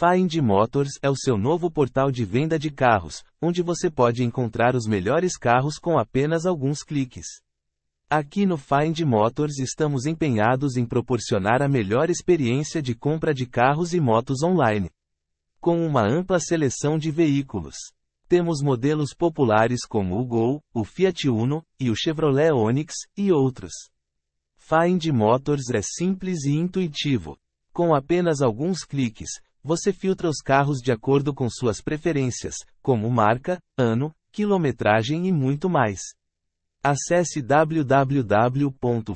Find Motors é o seu novo portal de venda de carros, onde você pode encontrar os melhores carros com apenas alguns cliques. Aqui no Find Motors estamos empenhados em proporcionar a melhor experiência de compra de carros e motos online. Com uma ampla seleção de veículos. Temos modelos populares como o Gol, o Fiat Uno e o Chevrolet Onix e outros. Find Motors é simples e intuitivo. Com apenas alguns cliques, você filtra os carros de acordo com suas preferências, como marca, ano, quilometragem e muito mais. Acesse www.findmoto